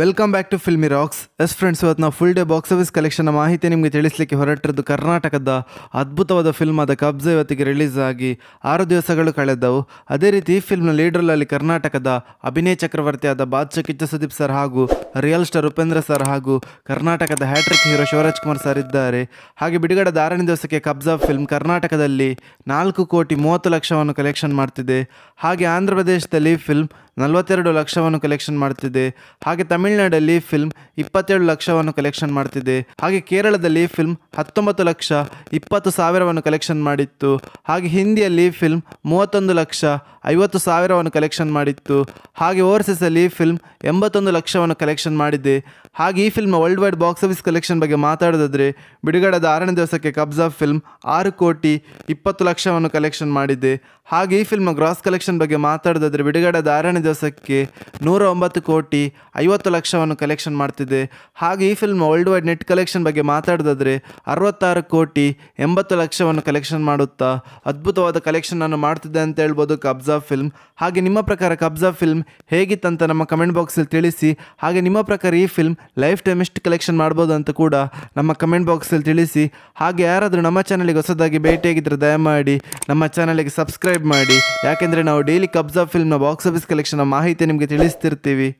welcome back to Filmy Rocks yes friends ಇವತ್ತು ನಾವು full day box office collection ಮಾಹಿತಿ ನಿಮಗೆ ತಿಳಿಸಲಿಕ್ಕೆ ಹೊರಟಿರೋದು ಕರ್ನಾಟಕದ ಅದ್ಭುತವಾದ ಫಿಲ್ಮ್ ಆದ ಕಬ್ಜ ಇವತ್ತಿಗೆ ರಿಲೀಸ್ ಆಗಿ ಆರು ದಿವಸಗಳು ಕಳೆದವು ಅದೇ ರೀತಿ ಈ ಫಿಲ್ಮ್ನ ಲೀಡ್ರಲ್ಲಿ ಕರ್ನಾಟಕದ ಅಭಿನಯ ಚಕ್ರವರ್ತಿ ಆದ ಕಿಚ್ಚ ಸುದೀಪ್ ಸರ್ ಹಾಗೂ ರಿಯಲ್ ಸ್ಟಾರ್ ಉಪೇಂದ್ರ ಸರ್ ಹಾಗೂ ಕರ್ನಾಟಕದ hat trick hero Shivaraj Kumar sir ಇದ್ದಾರೆ ಹಾಗೆ ಬಿಡುಗಡೆ ಆರನೇ ದಿವಸಕ್ಕೆ ಕಬ್ಜಾ ಫಿಲ್ಮ್ ಕರ್ನಾಟಕದಲ್ಲಿ ನಾಲ್ಕು ಕೋಟಿ ಮೂವತ್ತು ಲಕ್ಷವನ್ನು ಕಲೆಕ್ಷನ್ ಮಾಡ್ತಿದೆ ಹಾಗೆ ಆಂಧ್ರ ಪ್ರದೇಶದಲ್ಲಿ ಫಿಲ್ಮ್ ನಲವತ್ತೆರಡು ಲಕ್ಷವನ್ನು ಕಲೆಕ್ಷನ್ ಮಾಡ್ತಿದೆ ಹಾಗೆ ತಮಿಳು ತಮಿಳುನಾಡಲ್ಲಿ ಫಿಲ್ಮ್ ಇಪ್ಪತ್ತೇಳು ಲಕ್ಷವನ್ನು ಕಲೆಕ್ಷನ್ ಮಾಡ್ತಿದೆ ಹಾಗೆ ಕೇರಳದಲ್ಲಿ ಫಿಲ್ಮ್ ಹತ್ತೊಂಬತ್ತು ಲಕ್ಷ ಇಪ್ಪತ್ತು ಸಾವಿರವನ್ನು ಕಲೆಕ್ಷನ್ ಮಾಡಿತ್ತು ಹಾಗೆ ಹಿಂದಿಯಲ್ಲಿ ಫಿಲ್ಮ್ ಮೂವತ್ತೊಂದು ಲಕ್ಷ ಐವತ್ತು ಸಾವಿರವನ್ನು ಕಲೆಕ್ಷನ್ ಮಾಡಿತ್ತು ಹಾಗೆ ಓವರ್ಸೀಸಲ್ಲಿ ಫಿಲ್ಮ್ ಎಂಬತ್ತೊಂದು ಲಕ್ಷವನ್ನು ಕಲೆಕ್ಷನ್ ಮಾಡಿದೆ ಹಾಗೆ ಈ film world wide box office collection ಬಗ್ಗೆ ಮಾತಾಡೋದಾದರೆ ಬಿಡುಗಡೆದ ಆರನೇ ದಿವಸಕ್ಕೆ ಕಬ್ಜಾ ಫಿಲ್ಮ್ ಆರು ಕೋಟಿ ಇಪ್ಪತ್ತು ಲಕ್ಷವನ್ನು ಕಲೆಕ್ಷನ್ ಮಾಡಿದೆ ಹಾಗೆ ಈ ಫಿಲ್ಮ್ ಗ್ರಾಸ್ ಕಲೆಕ್ಷನ್ ಬಗ್ಗೆ ಮಾತಾಡೋದಾದರೆ ಬಿಡುಗಡೆದ ಆರನೇ ದಿವಸಕ್ಕೆ ನೂರ ಒಂಬತ್ತು ಕೋಟಿ ಐವತ್ತು ಲಕ್ಷವನ್ನು ಕಲೆಕ್ಷನ್ ಮಾಡ್ತಿದೆ ಹಾಗೆ ಈ film world wide net collection ಬಗ್ಗೆ ಮಾತಾಡೋದಾದರೆ ಅರವತ್ತಾರು ಕೋಟಿ ಎಂಬತ್ತು ಲಕ್ಷವನ್ನು ಕಲೆಕ್ಷನ್ ಮಾಡುತ್ತಾ ಅದ್ಭುತವಾದ ಕಲೆಕ್ಷನನ್ನು ಮಾಡ್ತಿದೆ ಅಂತ ಹೇಳ್ಬೋದು ಕಬ್ಜಾ ಫಿಲ್ಮ್ ಹಾಗೆ ನಿಮ್ಮ ಪ್ರಕಾರ ಕಬ್ಜಾ ಫಿಲ್ಮ್ ಹೇಗಿತ್ತಂತ ನಮ್ಮ ಕಮೆಂಟ್ ಬಾಕ್ಸಲ್ಲಿ ತಿಳಿಸಿ ಹಾಗೆ ನಿಮ್ಮ ಪ್ರಕಾರ ಈ ಫಿಲ್ಮ್ ಲೈಫ್ ಟೈಮ್ ಎಷ್ಟು ಕಲೆಕ್ಷನ್ ಮಾಡ್ಬೋದು ಅಂತ ಕೂಡ ನಮ್ಮ ಕಮೆಂಟ್ ಬಾಕ್ಸಲ್ಲಿ ತಿಳಿಸಿ ಹಾಗೆ ಯಾರಾದರೂ ನಮ್ಮ ಚಾನಲ್ಗೆ ಹೊಸದಾಗಿ ಭೇಟಿಯಾಗಿದ್ದರೆ ದಯಮಾಡಿ ನಮ್ಮ ಚಾನಲ್ಗೆ ಸಬ್ಸ್ಕ್ರೈಬ್ ಮಾಡಿ ಯಾಕೆಂದರೆ ನಾವು ಡೈಲಿ ಕಬ್ಜಾ ಫಿಲ್ಮ್ನ ಬಾಕ್ಸ್ ಆಫೀಸ್ ಕಲೆಕ್ಷನ್ ಮಾಹಿತಿ ನಿಮಗೆ ತಿಳಿಸ್ತಿರ್ತೀವಿ